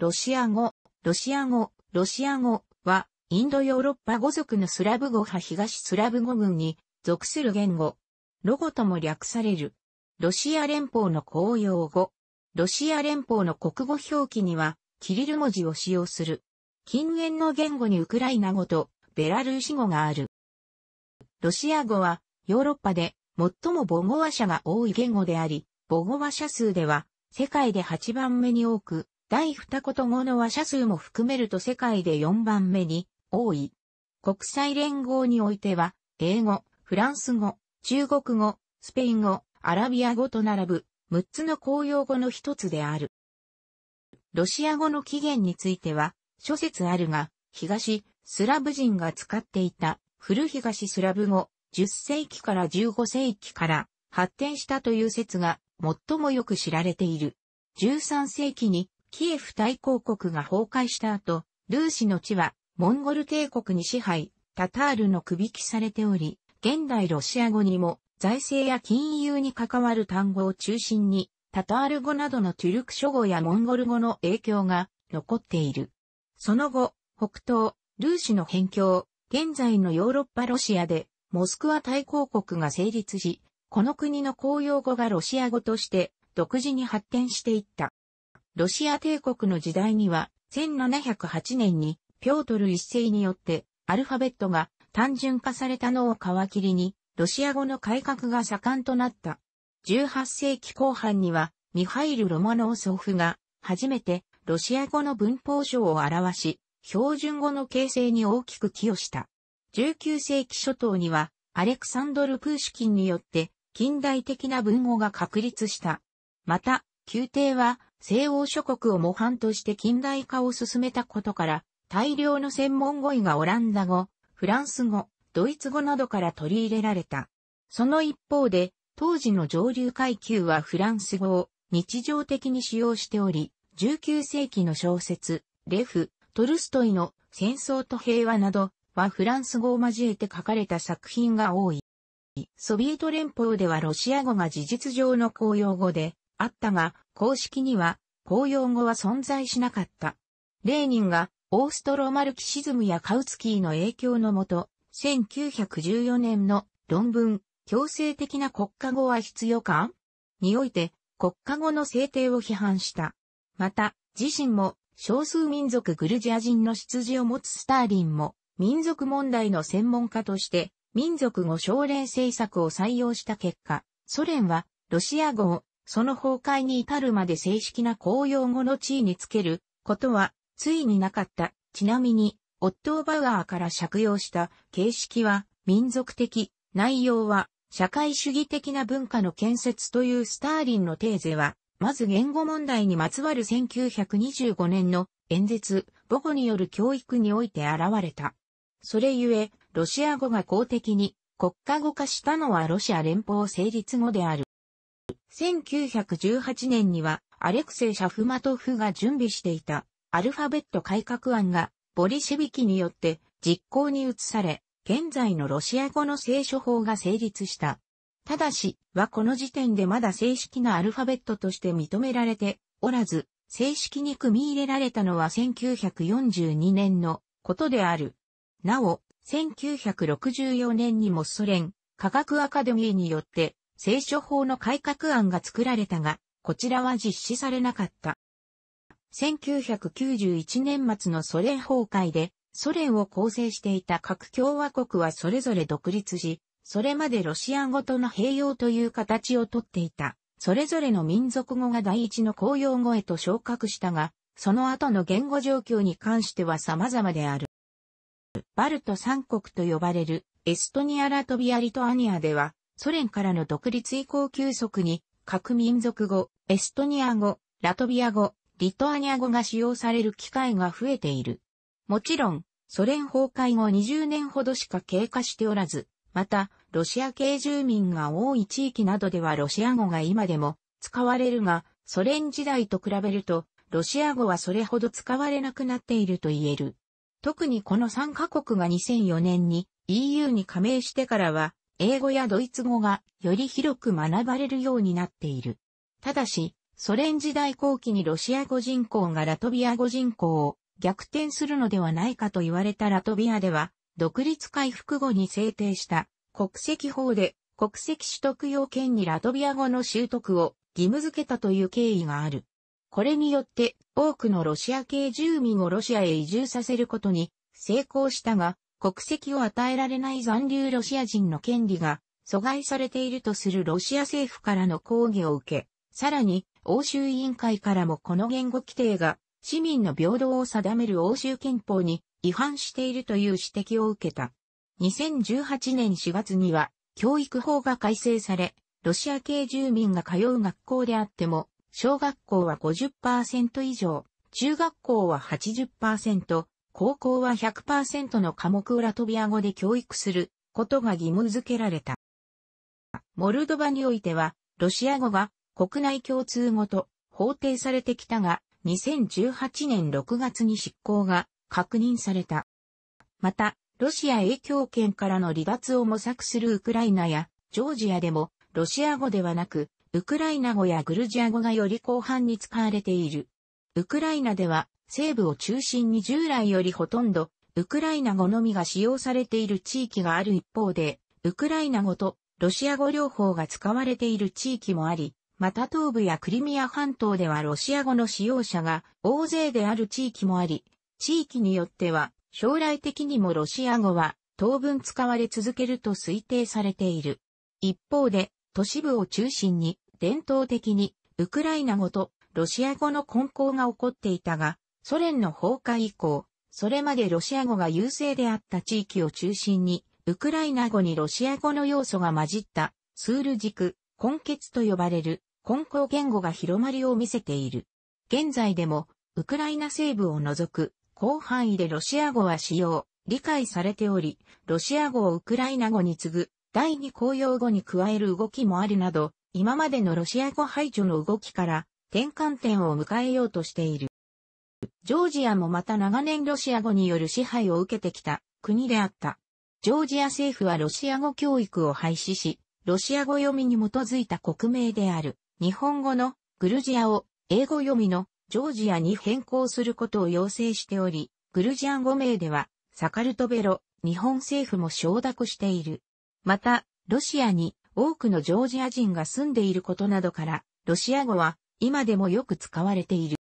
ロシア語、ロシア語、ロシア語は、インドヨーロッパ語族のスラブ語派東スラブ語群に属する言語。ロゴとも略される。ロシア連邦の公用語。ロシア連邦の国語表記には、キリル文字を使用する。近縁の言語にウクライナ語とベラルーシ語がある。ロシア語はヨーロッパで最も母語話者が多い言語であり、母語話者数では世界で8番目に多く、第二言語の話者数も含めると世界で4番目に多い。国際連合においては、英語、フランス語、中国語、スペイン語、アラビア語と並ぶ6つの公用語の一つである。ロシア語の起源については、諸説あるが、東、スラブ人が使っていた古東スラブ語、10世紀から15世紀から発展したという説が最もよく知られている。13世紀にキエフ大公国が崩壊した後、ルーシの地は、モンゴル帝国に支配、タタールの区引きされており、現代ロシア語にも、財政や金融に関わる単語を中心に、タタール語などのトゥルク諸語やモンゴル語の影響が残っている。その後、北東、ルーシの辺境、現在のヨーロッパロシアで、モスクワ大公国が成立し、この国の公用語がロシア語として独自に発展していった。ロシア帝国の時代には、1708年に、ピョートル一世によって、アルファベットが単純化されたのを皮切りに、ロシア語の改革が盛んとなった。18世紀後半には、ミハイル・ロマノーソフが、初めて、ロシア語の文法書を表し、標準語の形成に大きく寄与した。19世紀初頭には、アレクサンドル・プーシキンによって、近代的な文語が確立した。また、宮廷は、西欧諸国を模範として近代化を進めたことから、大量の専門語彙がオランダ語、フランス語、ドイツ語などから取り入れられた。その一方で、当時の上流階級はフランス語を日常的に使用しており、19世紀の小説、レフ、トルストイの戦争と平和などはフランス語を交えて書かれた作品が多い。ソビエト連邦ではロシア語が事実上の公用語で、あったが、公式には公用語は存在しなかった。レーニンがオーストロマルキシズムやカウツキーの影響のもと、1914年の論文、強制的な国家語は必要かにおいて、国家語の制定を批判した。また、自身も少数民族グルジア人の出自を持つスターリンも、民族問題の専門家として、民族語奨励政策を採用した結果、ソ連はロシア語をその崩壊に至るまで正式な公用語の地位につけることは、ついになかった。ちなみに、オットー・バウアーから借用した形式は民族的、内容は社会主義的な文化の建設というスターリンのテーゼは、まず言語問題にまつわる1925年の演説、母語による教育において現れた。それゆえ、ロシア語が公的に国家語化したのはロシア連邦成立後である。1918年にはアレクセイ・シャフマトフが準備していたアルファベット改革案がボリシェビキによって実行に移され、現在のロシア語の聖書法が成立した。ただし、はこの時点でまだ正式なアルファベットとして認められておらず、正式に組み入れられたのは1942年のことである。なお、1964年にもソ連科学アカデミーによって聖書法の改革案が作られたが、こちらは実施されなかった。1991年末のソ連崩壊で、ソ連を構成していた各共和国はそれぞれ独立し、それまでロシア語との併用という形をとっていた。それぞれの民族語が第一の公用語へと昇格したが、その後の言語状況に関しては様々である。バルト三国と呼ばれるエストニアラトビアリトアニアでは、ソ連からの独立以降急速に、各民族語、エストニア語、ラトビア語、リトアニア語が使用される機会が増えている。もちろん、ソ連崩壊後20年ほどしか経過しておらず、また、ロシア系住民が多い地域などではロシア語が今でも使われるが、ソ連時代と比べると、ロシア語はそれほど使われなくなっていると言える。特にこの3カ国が2004年に EU に加盟してからは、英語やドイツ語がより広く学ばれるようになっている。ただし、ソ連時代後期にロシア語人口がラトビア語人口を逆転するのではないかと言われたラトビアでは、独立回復後に制定した国籍法で国籍取得要件にラトビア語の習得を義務付けたという経緯がある。これによって多くのロシア系住民をロシアへ移住させることに成功したが、国籍を与えられない残留ロシア人の権利が阻害されているとするロシア政府からの抗議を受け、さらに欧州委員会からもこの言語規定が市民の平等を定める欧州憲法に違反しているという指摘を受けた。2018年4月には教育法が改正され、ロシア系住民が通う学校であっても、小学校は50%以上、中学校は80%、高校は100%の科目裏トビア語で教育することが義務付けられた。モルドバにおいては、ロシア語が国内共通語と法定されてきたが、2018年6月に執行が確認された。また、ロシア影響圏からの離脱を模索するウクライナやジョージアでも、ロシア語ではなく、ウクライナ語やグルジア語がより広範に使われている。ウクライナでは西部を中心に従来よりほとんど、ウクライナ語のみが使用されている地域がある一方で、ウクライナ語とロシア語両方が使われている地域もあり、また東部やクリミア半島ではロシア語の使用者が大勢である地域もあり、地域によっては将来的にもロシア語は当分使われ続けると推定されている。一方で都市部を中心に伝統的にウクライナ語とロシア語の混交が起こっていたが、ソ連の崩壊以降、それまでロシア語が優勢であった地域を中心に、ウクライナ語にロシア語の要素が混じった、ツール軸、根結と呼ばれる、根高言語が広まりを見せている。現在でも、ウクライナ西部を除く、広範囲でロシア語は使用、理解されており、ロシア語をウクライナ語に次ぐ、第二公用語に加える動きもあるなど、今までのロシア語排除の動きから、転換点を迎えようとしている。ジョージアもまた長年ロシア語による支配を受けてきた国であった。ジョージア政府はロシア語教育を廃止し、ロシア語読みに基づいた国名である日本語のグルジアを英語読みのジョージアに変更することを要請しており、グルジア語名ではサカルトベロ、日本政府も承諾している。また、ロシアに多くのジョージア人が住んでいることなどから、ロシア語は今でもよく使われている。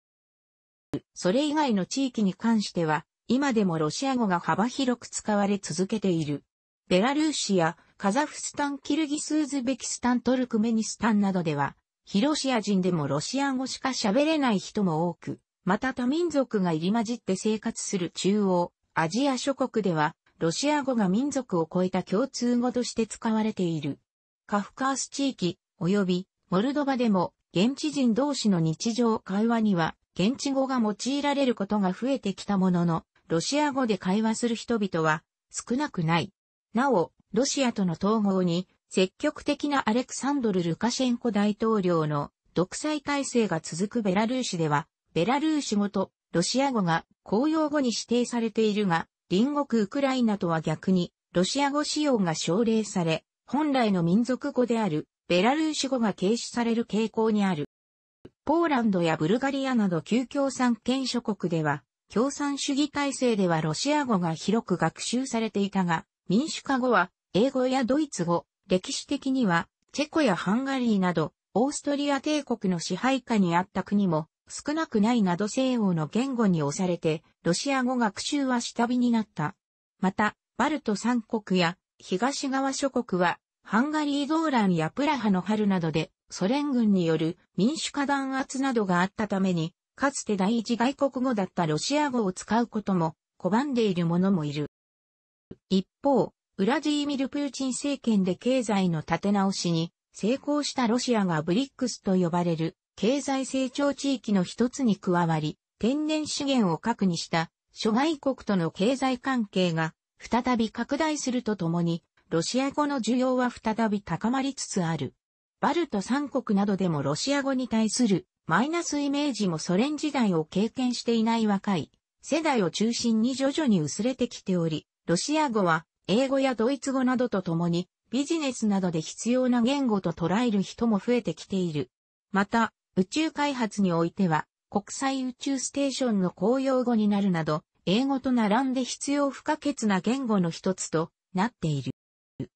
それ以外の地域に関しては、今でもロシア語が幅広く使われ続けている。ベラルーシやカザフスタン、キルギス、ウズベキスタン、トルクメニスタンなどでは、ヒロシア人でもロシア語しか喋れない人も多く、また多民族が入り混じって生活する中央、アジア諸国では、ロシア語が民族を超えた共通語として使われている。カフカース地域、及び、モルドバでも、現地人同士の日常会話には、現地語が用いられることが増えてきたものの、ロシア語で会話する人々は少なくない。なお、ロシアとの統合に積極的なアレクサンドル・ルカシェンコ大統領の独裁体制が続くベラルーシでは、ベラルーシ語とロシア語が公用語に指定されているが、隣国ウクライナとは逆にロシア語使用が奨励され、本来の民族語であるベラルーシ語が軽視される傾向にある。ポーランドやブルガリアなど旧共産圏諸国では、共産主義体制ではロシア語が広く学習されていたが、民主化後は英語やドイツ語、歴史的にはチェコやハンガリーなど、オーストリア帝国の支配下にあった国も少なくないなど西欧の言語に押されて、ロシア語学習は下火になった。また、バルト三国や東側諸国は、ハンガリー動乱やプラハの春などでソ連軍による民主化弾圧などがあったために、かつて第一外国語だったロシア語を使うことも拒んでいる者もいる。一方、ウラジーミル・プーチン政権で経済の立て直しに成功したロシアがブリックスと呼ばれる経済成長地域の一つに加わり、天然資源を核にした諸外国との経済関係が再び拡大するとともに、ロシア語の需要は再び高まりつつある。バルト三国などでもロシア語に対するマイナスイメージもソ連時代を経験していない若い世代を中心に徐々に薄れてきており、ロシア語は英語やドイツ語などとともにビジネスなどで必要な言語と捉える人も増えてきている。また、宇宙開発においては国際宇宙ステーションの公用語になるなど、英語と並んで必要不可欠な言語の一つとなっている。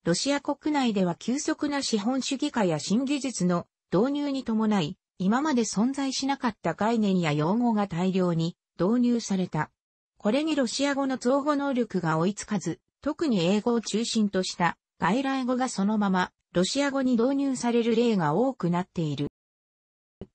ロシア国内では急速な資本主義化や新技術の導入に伴い、今まで存在しなかった概念や用語が大量に導入された。これにロシア語の造語能力が追いつかず、特に英語を中心とした外来語がそのままロシア語に導入される例が多くなっている。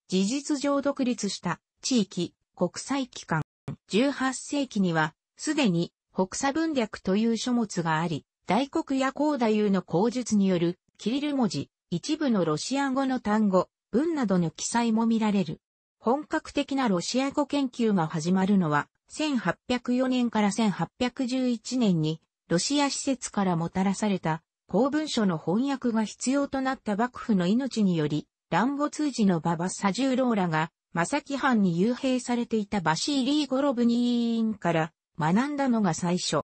事実上独立した地域、国際機関、18世紀にはすでに北斎文略という書物があり、大黒や高太夫の口述による、キリル文字、一部のロシア語の単語、文などの記載も見られる。本格的なロシア語研究が始まるのは、1804年から1811年に、ロシア施設からもたらされた、公文書の翻訳が必要となった幕府の命により、乱語通じの馬場サジューローラが、サキ藩に幽閉されていたバシーリー・ゴロブニーンから学んだのが最初。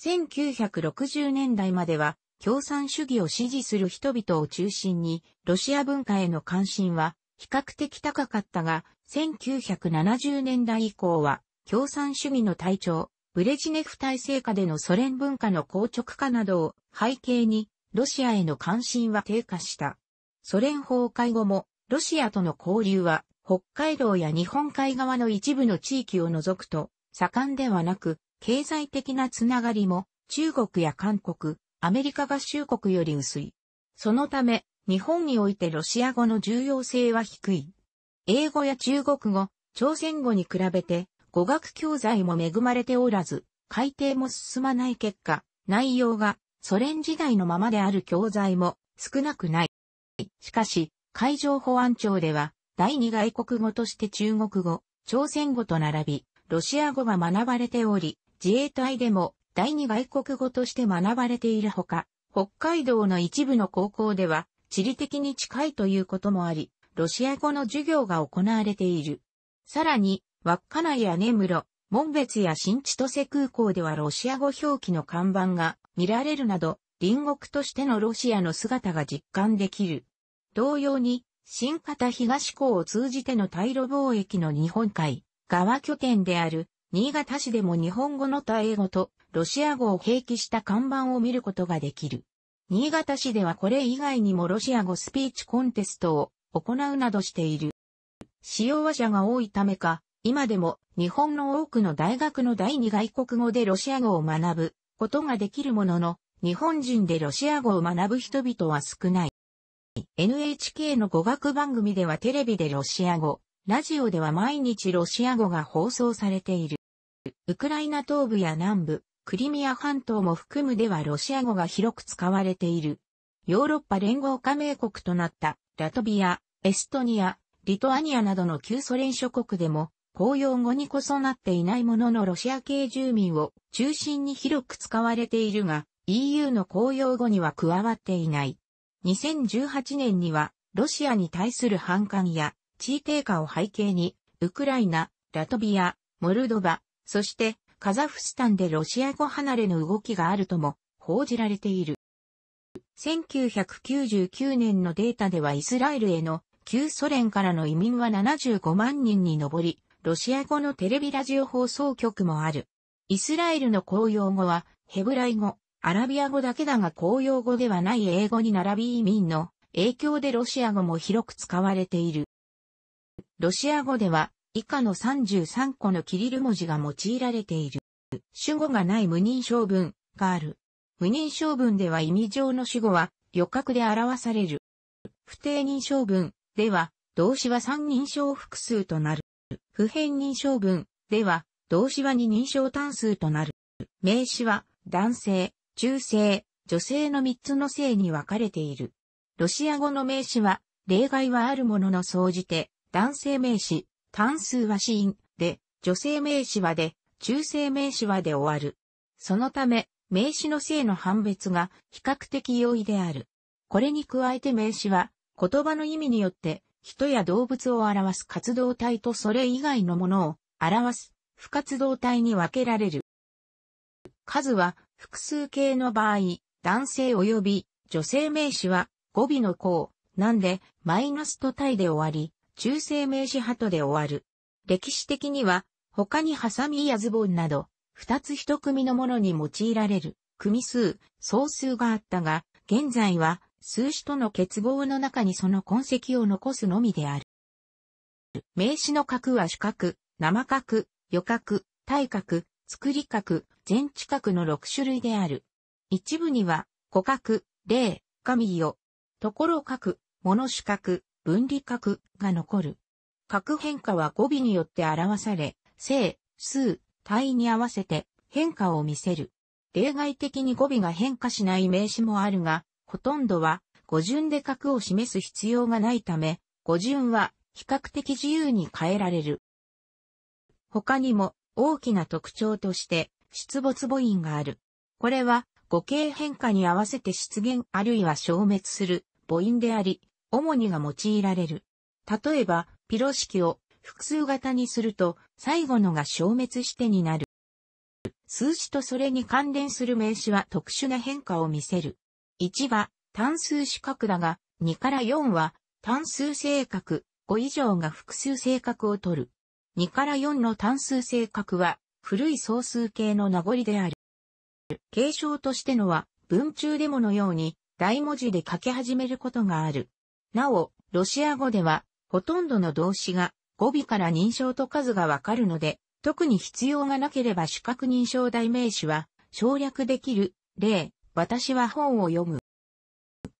1960年代までは共産主義を支持する人々を中心にロシア文化への関心は比較的高かったが、1970年代以降は共産主義の体調、ブレジネフ体制下でのソ連文化の硬直化などを背景にロシアへの関心は低下した。ソ連崩壊後もロシアとの交流は北海道や日本海側の一部の地域を除くと盛んではなく経済的なつながりも中国や韓国、アメリカ合衆国より薄い。そのため、日本においてロシア語の重要性は低い。英語や中国語、朝鮮語に比べて語学教材も恵まれておらず、改訂も進まない結果、内容がソ連時代のままである教材も少なくない。しかし、海上保安庁では、第二外国語として中国語、朝鮮語と並び、ロシア語が学ばれており、自衛隊でも第二外国語として学ばれているほか、北海道の一部の高校では地理的に近いということもあり、ロシア語の授業が行われている。さらに、稚内や根室、門別や新千歳空港ではロシア語表記の看板が見られるなど、隣国としてのロシアの姿が実感できる。同様に、新型東港を通じての対ロ貿易の日本海、側拠点である新潟市でも日本語のタイ英語とロシア語を併記した看板を見ることができる。新潟市ではこれ以外にもロシア語スピーチコンテストを行うなどしている。使用話者が多いためか、今でも日本の多くの大学の第二外国語でロシア語を学ぶことができるものの、日本人でロシア語を学ぶ人々は少ない。NHK の語学番組ではテレビでロシア語、ラジオでは毎日ロシア語が放送されている。ウクライナ東部や南部、クリミア半島も含むではロシア語が広く使われている。ヨーロッパ連合加盟国となったラトビア、エストニア、リトアニアなどの旧ソ連諸国でも公用語にこそなっていないもののロシア系住民を中心に広く使われているが EU の公用語には加わっていない。2018年にはロシアに対する反感や地位低下を背景にウクライナ、ラトビア、モルドバ、そして、カザフスタンでロシア語離れの動きがあるとも報じられている。1999年のデータではイスラエルへの旧ソ連からの移民は75万人に上り、ロシア語のテレビラジオ放送局もある。イスラエルの公用語はヘブライ語、アラビア語だけだが公用語ではない英語に並び移民の影響でロシア語も広く使われている。ロシア語では以下の33個のキリル文字が用いられている。主語がない無認証文がある。無認証文では意味上の主語は予格で表される。不定認証文では動詞は3認証複数となる。不変認証文では動詞は2認証単数となる。名詞は男性、中性、女性の3つの性に分かれている。ロシア語の名詞は例外はあるものの総じて男性名詞、単数は子で、女性名詞はで、中性名詞はで終わる。そのため、名詞の性の判別が比較的容易である。これに加えて名詞は、言葉の意味によって、人や動物を表す活動体とそれ以外のものを表す不活動体に分けられる。数は複数形の場合、男性及び女性名詞は語尾の項なんでマイナスと体で終わり、中世名詞鳩で終わる。歴史的には、他にハサミやズボンなど、二つ一組のものに用いられる、組数、総数があったが、現在は、数詞との結合の中にその痕跡を残すのみである。名詞の角は主角、生角、余角、対角、作り角、全地角の6種類である。一部には、古角、霊、神よ。ところ角、物主角、分離格が残る。格変化は語尾によって表され、性、数、体に合わせて変化を見せる。例外的に語尾が変化しない名詞もあるが、ほとんどは語順で格を示す必要がないため、語順は比較的自由に変えられる。他にも大きな特徴として出没母音がある。これは語形変化に合わせて出現あるいは消滅する母音であり、主にが用いられる。例えば、ピロ式を複数型にすると、最後のが消滅してになる。数詞とそれに関連する名詞は特殊な変化を見せる。1は単数四角だが、2から4は単数性格、5以上が複数性格を取る。2から4の単数性格は古い総数形の名残である。継承としてのは文中デモのように大文字で書き始めることがある。なお、ロシア語では、ほとんどの動詞が語尾から認証と数がわかるので、特に必要がなければ主格認証代名詞は省略できる。例、私は本を読む。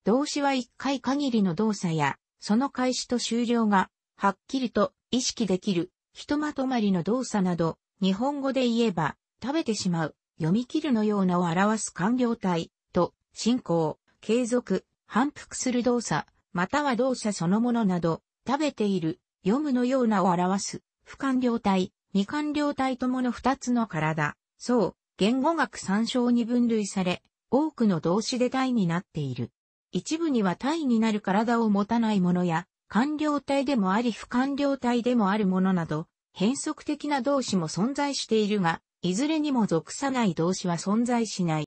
動詞は一回限りの動作や、その開始と終了が、はっきりと意識できる、ひとまとまりの動作など、日本語で言えば、食べてしまう、読み切るのようなを表す完了体と、進行、継続、反復する動作、または動作そのものなど、食べている、読むのようなを表す、不完了体、未完了体ともの二つの体、そう、言語学参照に分類され、多くの動詞で体になっている。一部には体になる体を持たないものや、完了体でもあり不完了体でもあるものなど、変則的な動詞も存在しているが、いずれにも属さない動詞は存在しない。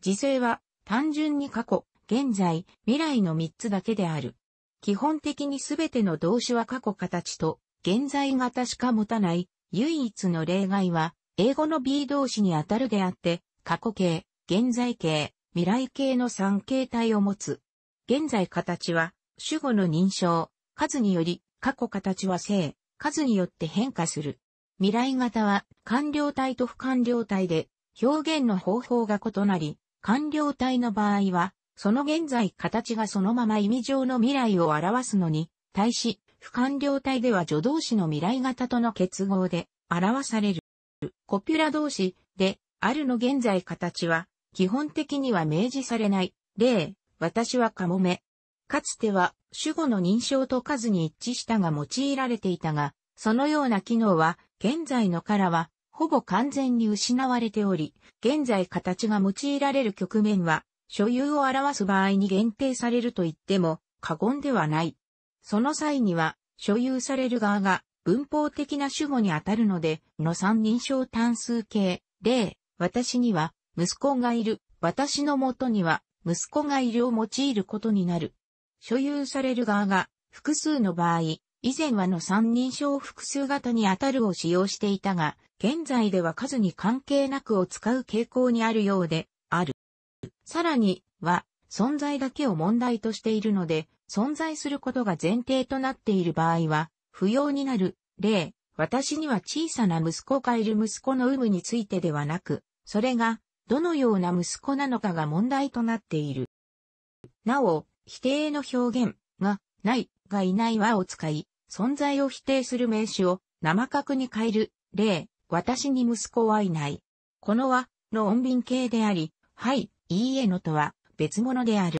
時制は単純に過去、現在、未来の3つだけである。基本的にすべての動詞は過去形と現在型しか持たない、唯一の例外は、英語の B 動詞にあたるであって、過去形、現在形、未来形の3形態を持つ。現在形は、主語の認証、数により、過去形は正、数によって変化する。未来型は、完了体と不完了体で、表現の方法が異なり、完了体の場合は、その現在形がそのまま意味上の未来を表すのに、対し、不完了体では助動詞の未来型との結合で表される。コピュラ動詞で、あるの現在形は、基本的には明示されない。例、私はカモメ。かつては、主語の認証と数に一致したが用いられていたが、そのような機能は、現在のからは、ほぼ完全に失われており、現在形が用いられる局面は、所有を表す場合に限定されると言っても過言ではない。その際には、所有される側が文法的な主語に当たるので、の三人称単数形、例、私には息子がいる、私のもとには息子がいるを用いることになる。所有される側が複数の場合、以前はの三人称複数型に当たるを使用していたが、現在では数に関係なくを使う傾向にあるようで、ある。さらに、は、存在だけを問題としているので、存在することが前提となっている場合は、不要になる。例、私には小さな息子がいる息子の有無についてではなく、それが、どのような息子なのかが問題となっている。なお、否定の表現が、ない、がいないはを使い、存在を否定する名詞を生角に変える。例、私に息子はいない。このは、の音便形であり、はい、いいえのとは別物である。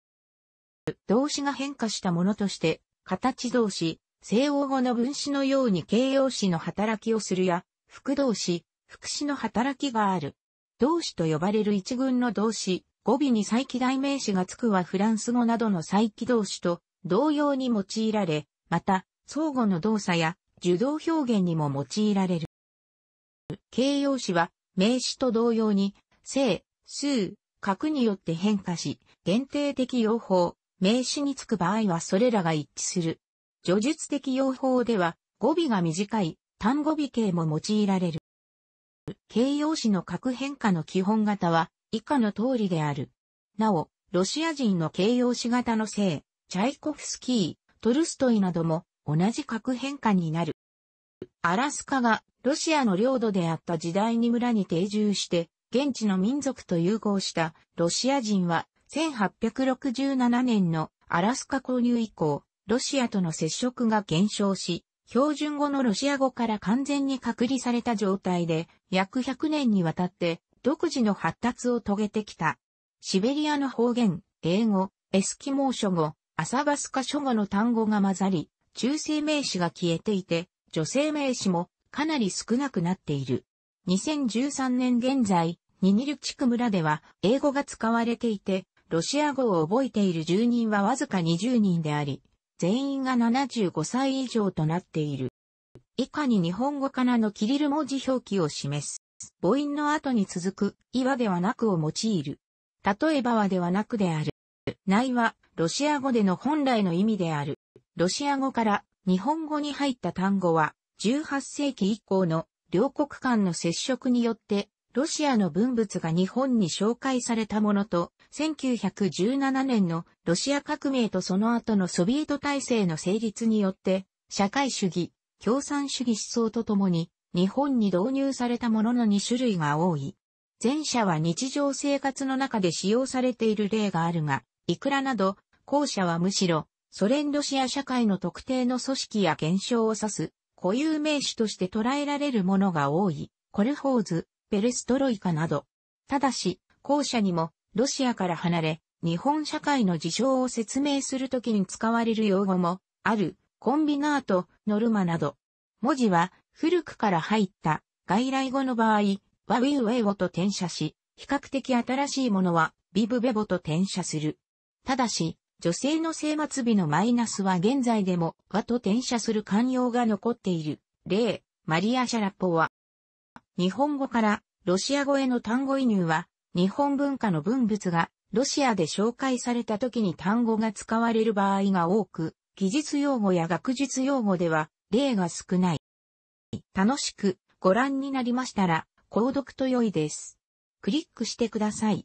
動詞が変化したものとして、形動詞、西欧語の分詞のように形容詞の働きをするや、副動詞、副詞の働きがある。動詞と呼ばれる一群の動詞、語尾に再起代名詞がつくはフランス語などの再起動詞と同様に用いられ、また、相互の動作や受動表現にも用いられる。形容詞は名詞と同様に、性、数、核によって変化し、限定的用法、名詞につく場合はそれらが一致する。叙述的用法では、語尾が短い単語尾形も用いられる。形容詞の核変化の基本型は以下の通りである。なお、ロシア人の形容詞型の性、チャイコフスキー、トルストイなども同じ核変化になる。アラスカがロシアの領土であった時代に村に定住して現地の民族と融合したロシア人は1867年のアラスカ購入以降、ロシアとの接触が減少し、標準語のロシア語から完全に隔離された状態で、約100年にわたって独自の発達を遂げてきた。シベリアの方言、英語、エスキモー諸語、アサバスカ諸語の単語が混ざり、中性名詞が消えていて、女性名詞もかなり少なくなっている。2013年現在、ニニル地チク村では英語が使われていて、ロシア語を覚えている住人はわずか20人であり、全員が75歳以上となっている。以下に日本語からのキリル文字表記を示す。母音の後に続く、いわではなくを用いる。例えばはではなくである。ないは、ロシア語での本来の意味である。ロシア語から日本語に入った単語は、18世紀以降の両国間の接触によってロシアの文物が日本に紹介されたものと、1917年のロシア革命とその後のソビエト体制の成立によって、社会主義、共産主義思想とともに、日本に導入されたものの2種類が多い。前者は日常生活の中で使用されている例があるが、いくらなど、後者はむしろ、ソ連ロシア社会の特定の組織や現象を指す、固有名詞として捉えられるものが多い。コルホーズ、ペレストロイカなど。ただし、後者にも、ロシアから離れ、日本社会の事象を説明するときに使われる用語も、ある、コンビナート、ノルマなど。文字は、古くから入った、外来語の場合、ワウィウェイオと転写し、比較的新しいものは、ビブベボと転写する。ただし、女性の生末日のマイナスは現在でも、和と転写する慣用が残っている。例、マリア・シャラポワ。日本語からロシア語への単語移入は、日本文化の文物がロシアで紹介された時に単語が使われる場合が多く、技術用語や学術用語では例が少ない。楽しくご覧になりましたら、購読と良いです。クリックしてください。